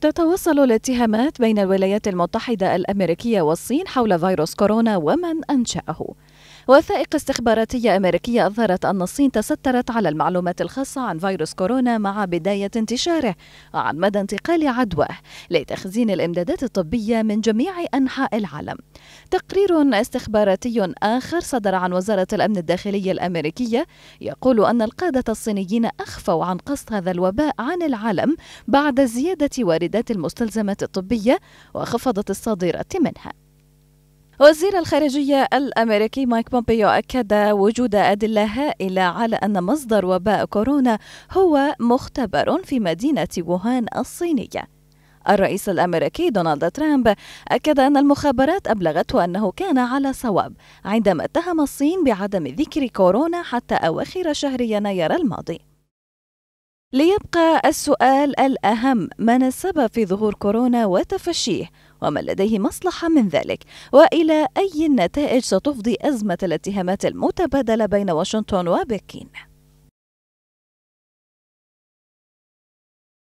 تتوصل الاتهامات بين الولايات المتحدة الأمريكية والصين حول فيروس كورونا ومن أنشأه وثائق استخباراتية أمريكية أظهرت أن الصين تسترت على المعلومات الخاصة عن فيروس كورونا مع بداية انتشاره وعن مدى انتقال عدواه لتخزين الإمدادات الطبية من جميع أنحاء العالم تقرير استخباراتي آخر صدر عن وزارة الأمن الداخلي الأمريكية يقول أن القادة الصينيين أخفوا عن قصد هذا الوباء عن العالم بعد زيادة واردات المستلزمات الطبية وخفضت الصادرات منها وزير الخارجية الأمريكي مايك بومبيو أكد وجود أدلة هائلة على أن مصدر وباء كورونا هو مختبر في مدينة ووهان الصينية الرئيس الامريكي دونالد ترامب اكد ان المخابرات ابلغته انه كان على صواب عندما اتهم الصين بعدم ذكر كورونا حتى اواخر شهر يناير الماضي ليبقى السؤال الاهم من السبب في ظهور كورونا وتفشيه ومن لديه مصلحة من ذلك وإلى أي نتائج ستفضي أزمة الاتهامات المتبادلة بين واشنطن وبكين